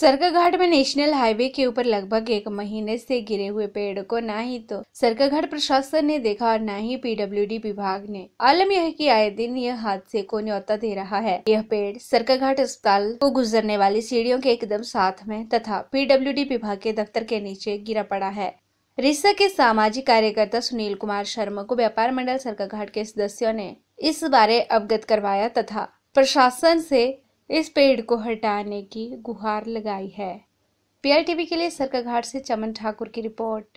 सरकाघाट में national highway के ऊपर लगभग एक महीने से गिरे हुए पेड़ को ना ही तो सरकाघाट प्रशासन ने देखा और ना ही पीडब्ल्यूडी विभाग ने आलम यह कि आए दिन यह हादसे को न्योता दे रहा है यह पेड़ सरकाघाट अस्पताल को गुजरने वाली सीढ़ियों के एकदम साथ में तथा पीडब्ल्यूडी विभाग के दफ्तर के नीचे गिरा पड़ा है रिसा के सामाजिक कार्यकर्ता सुनील कुमार शर्मा को व्यापार मंडल सरकाघाट के सदस्यों ने इस बारे अवगत करवाया तथा प्रशासन से इस पेड़ को हटाने की गुहार लगाई है टीवी के लिए सरकाघाट से चमन ठाकुर की रिपोर्ट